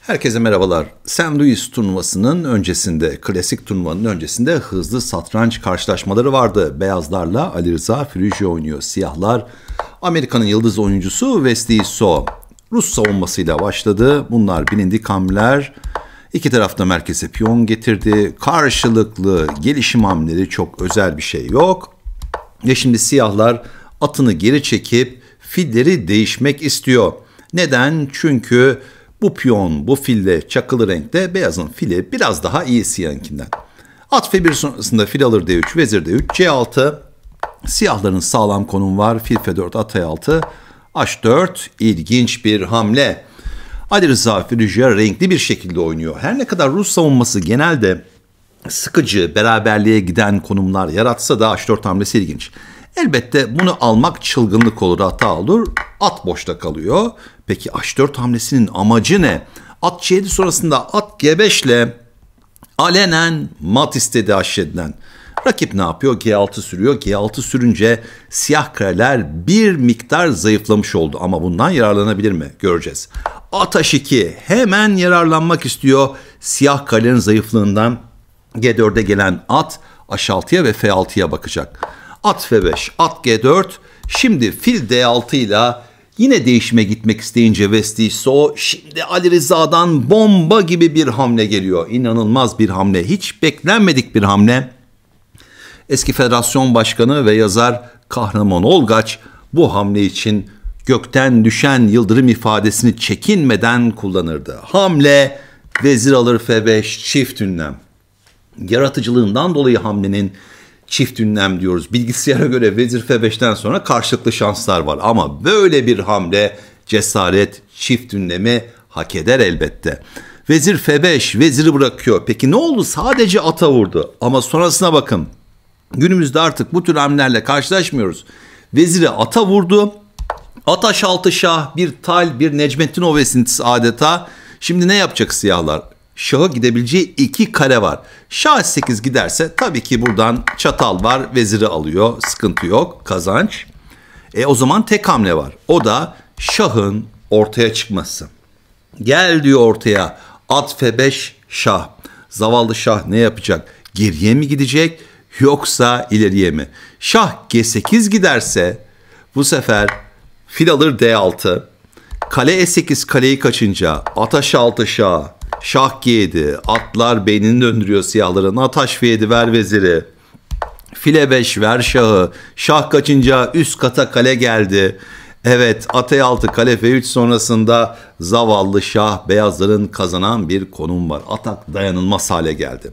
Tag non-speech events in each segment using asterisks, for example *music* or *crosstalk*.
Herkese merhabalar. St. Louis turnuvasının öncesinde, klasik turnuvanın öncesinde hızlı satranç karşılaşmaları vardı. Beyazlarla Ali Rıza Fürücü oynuyor. Siyahlar Amerika'nın yıldız oyuncusu Wesley So. Rus savunmasıyla başladı. Bunlar bilindik hamleler. İki tarafta merkeze piyon getirdi. Karşılıklı gelişim hamleleri çok özel bir şey yok. Ve şimdi siyahlar atını geri çekip filleri değişmek istiyor. Neden? Çünkü bu piyon, bu filde çakılı renkte beyazın fili biraz daha iyi siyahnkinden. At F1 sonrasında fil alır D3, vezir D3, C6. Siyahların sağlam konum var. Fil F4, at E6, H4. ilginç bir hamle. Ali Rıza Firüjya renkli bir şekilde oynuyor. Her ne kadar Rus savunması genelde sıkıcı, beraberliğe giden konumlar yaratsa da H4 hamlesi ilginç. Elbette bunu almak çılgınlık olur, hata olur. At boşta kalıyor. Peki H4 hamlesinin amacı ne? At C7 sonrasında at g ile alenen mat istedi H7'den. Rakip ne yapıyor? G6 sürüyor. G6 sürünce siyah kareler bir miktar zayıflamış oldu. Ama bundan yararlanabilir mi? Göreceğiz. At H2 hemen yararlanmak istiyor. Siyah karelerin zayıflığından G4'e gelen at H6'ya ve F6'ya bakacak. At F5, at G4. Şimdi fil D6 ile yine değişime gitmek isteyince Vestiso şimdi Ali Rıza'dan bomba gibi bir hamle geliyor. İnanılmaz bir hamle. Hiç beklenmedik bir hamle. Eski federasyon başkanı ve yazar Kahraman Olgaç bu hamle için gökten düşen yıldırım ifadesini çekinmeden kullanırdı. Hamle vezir alır F5 çift ünlem. Yaratıcılığından dolayı hamlenin çift ünlem diyoruz. Bilgisayara göre vezir f5'ten sonra karşılıklı şanslar var. Ama böyle bir hamle cesaret çift ünlemi hak eder elbette. Vezir f5 veziri bırakıyor. Peki ne oldu? Sadece ata vurdu. Ama sonrasına bakın. Günümüzde artık bu tür hamlelerle karşılaşmıyoruz. Veziri ata vurdu. Ataş altı şah bir tal bir Necmettin Ovesintisi adeta. Şimdi ne yapacak siyahlar? şaha gidebileceği iki kale var. Şah 8 giderse tabii ki buradan çatal var, veziri alıyor, sıkıntı yok, kazanç. E o zaman tek hamle var. O da şahın ortaya çıkması. Gel diyor ortaya at F5 şah. Zavallı şah ne yapacak? Geriye mi gidecek yoksa ileriye mi? Şah G8 giderse bu sefer fil alır D6. Kale E8 kaleyi kaçınca at H6 şah Şah giyedi, atlar beynini döndürüyor siyahların, ataş fiyedi ver veziri. File beş ver şahı, şah kaçınca üst kata kale geldi. Evet atay altı kale F3 sonrasında zavallı şah beyazların kazanan bir konum var. Atak dayanılmaz hale geldi.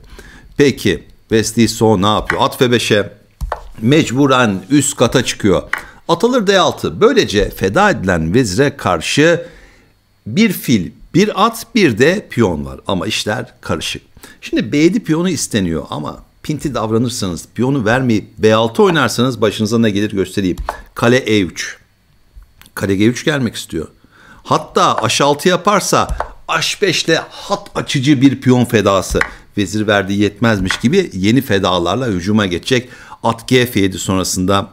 Peki Vesti son ne yapıyor? At F5'e mecburen üst kata çıkıyor. Atılır D6. Böylece feda edilen vezire karşı bir fil bir at bir de piyon var ama işler karışık. Şimdi B7 piyonu isteniyor ama pinti davranırsanız piyonu vermeyip B6 oynarsanız başınıza ne gelir göstereyim. Kale E3. Kale G3 gelmek istiyor. Hatta H6 yaparsa H5'le hat açıcı bir piyon fedası. Vezir verdiği yetmezmiş gibi yeni fedalarla hücuma geçecek. At G7 sonrasında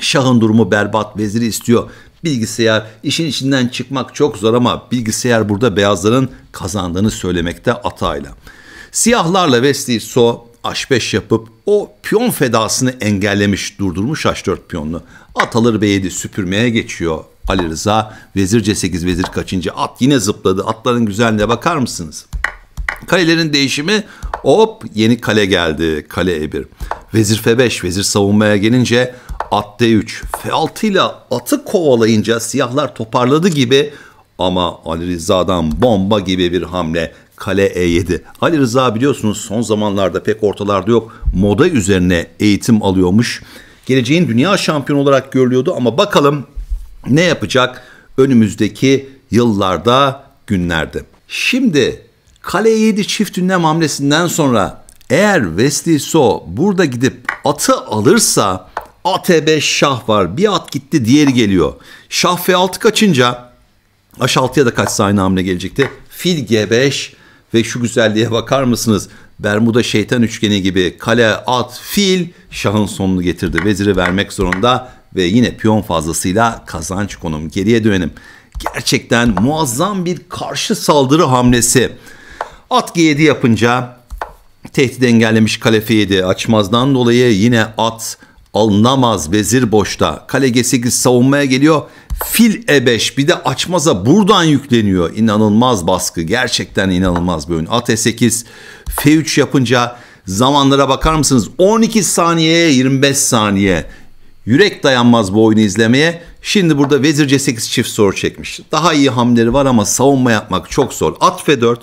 Şahın durumu berbat, veziri istiyor. Bilgisayar işin içinden çıkmak çok zor ama bilgisayar burada beyazların kazandığını söylemekte atayla. Siyahlarla Wesley So H5 yapıp o piyon fedasını engellemiş durdurmuş H4 piyonunu. At alır B7 süpürmeye geçiyor Ali Rıza. Vezir C8 vezir kaçınca at yine zıpladı. Atların güzelliğine bakar mısınız? Kalelerin değişimi hop yeni kale geldi kale E1. Vezir F5 vezir savunmaya gelince at D3. F6 ile atı kovalayınca siyahlar toparladı gibi ama Ali Rıza'dan bomba gibi bir hamle kale E7. Ali Rıza biliyorsunuz son zamanlarda pek ortalarda yok. Moda üzerine eğitim alıyormuş. Geleceğin dünya şampiyonu olarak görülüyordu ama bakalım ne yapacak önümüzdeki yıllarda, günlerde. Şimdi kale 7 e çift ünlem hamlesinden sonra eğer Westy So burada gidip atı alırsa ATB şah var. Bir at gitti diğeri geliyor. Şah F6 kaçınca H6'ya da kaçsa aynı hamle gelecekti. Fil G5 ve şu güzelliğe bakar mısınız? Bermuda şeytan üçgeni gibi kale, at, fil şahın sonunu getirdi. Veziri vermek zorunda ve yine piyon fazlasıyla kazanç konum. Geriye dönelim. Gerçekten muazzam bir karşı saldırı hamlesi. At G7 yapınca tehdit engellemiş kale F7 açmazdan dolayı yine at Alınamaz vezir boşta. Kale G8 savunmaya geliyor. Fil E5 bir de açmaza buradan yükleniyor. İnanılmaz baskı. Gerçekten inanılmaz bir oyun. At E8 F3 yapınca zamanlara bakar mısınız? 12 saniyeye 25 saniye. Yürek dayanmaz bu oyunu izlemeye. Şimdi burada vezir C8 çift soru çekmiş. Daha iyi hamleri var ama savunma yapmak çok zor. At F4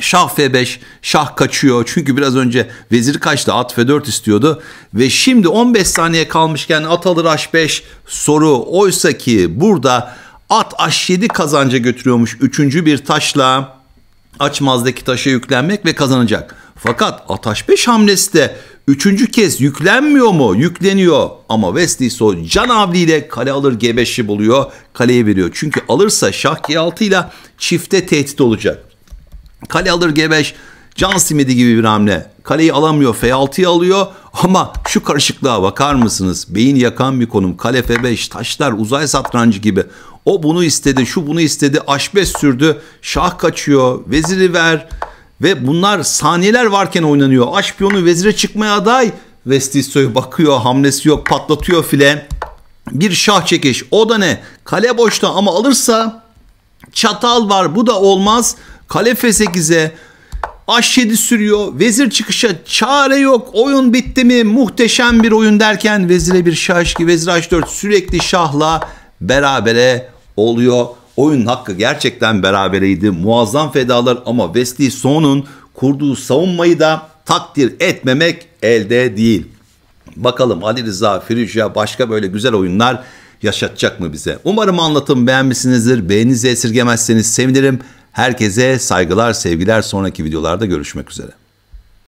Şah F5, şah kaçıyor. Çünkü biraz önce vezir kaçtı. At F4 istiyordu. Ve şimdi 15 saniye kalmışken at alır H5 soru. Oysa ki burada at H7 kazanca götürüyormuş. Üçüncü bir taşla açmazdaki taşa yüklenmek ve kazanacak. Fakat at H5 hamlesi de üçüncü kez yüklenmiyor mu? Yükleniyor. Ama Wesley So can avliyle kale alır G5'i buluyor. Kaleye veriyor. Çünkü alırsa şah G6 ile çifte tehdit olacak. Kale alır G5. Can simidi gibi bir hamle. Kaleyi alamıyor. F6'yı alıyor. *laughs* Ama şu karışıklığa bakar mısınız? Beyin yakan bir konum. Kale F5. Taşlar uzay satrancı gibi. O bunu istedi. Şu bunu istedi. H5 sürdü. Şah kaçıyor. Veziri ver. Ve bunlar saniyeler varken oynanıyor. H piyonu vezire çıkmaya aday. Vestisto'ya bakıyor. Hamlesi yok. Patlatıyor filan. Bir şah çekiş. O da ne? Kale boşta ama alırsa çatal var. Bu da olmaz. Kale F8'e H7 sürüyor. Vezir çıkışa çare yok. Oyun bitti mi? Muhteşem bir oyun derken vezire bir şah ki vezir H4 sürekli şahla berabere oluyor. oyun hakkı gerçekten berabereydi. Muazzam fedalar ama Vesti Son'un kurduğu savunmayı da takdir etmemek elde değil. Bakalım Ali Rıza, Firuşya başka böyle güzel oyunlar yaşatacak mı bize? Umarım anlatım beğenmişsinizdir. Beğeninizi esirgemezseniz sevinirim. Herkese saygılar, sevgiler. Sonraki videolarda görüşmek üzere.